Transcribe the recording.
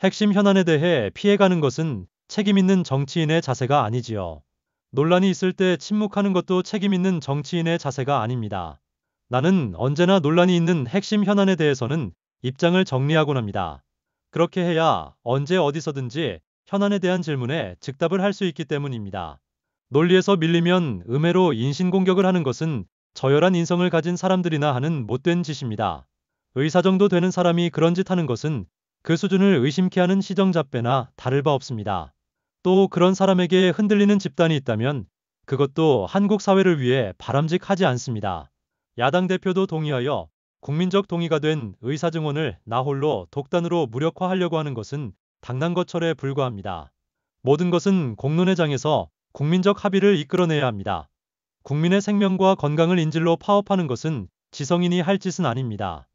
핵심 현안에 대해 피해가는 것은 책임있는 정치인의 자세가 아니지요. 논란이 있을 때 침묵하는 것도 책임있는 정치인의 자세가 아닙니다. 나는 언제나 논란이 있는 핵심 현안에 대해서는 입장을 정리하곤 합니다. 그렇게 해야 언제 어디서든지 현안에 대한 질문에 즉답을 할 수 있기 때문입니다. 논리에서 밀리면 음해로 인신공격을 하는 것은 저열한 인성을 가진 사람들이나 하는 못된 짓입니다. 의사 정도 되는 사람이 그런 짓 하는 것은 그 수준을 의심케 하는 시정잡배나 다를 바 없습니다. 또 그런 사람에게 흔들리는 집단이 있다면 그것도 한국 사회를 위해 바람직하지 않습니다. 야당 대표도 동의하여 국민적 동의가 된 의사 증언을 나홀로 독단으로 무력화하려고 하는 것은 당난 거철에 불과합니다. 모든 것은 공론회장에서 국민적 합의를 이끌어내야 합니다. 국민의 생명과 건강을 인질로 파업하는 것은 지성인이 할 짓은 아닙니다.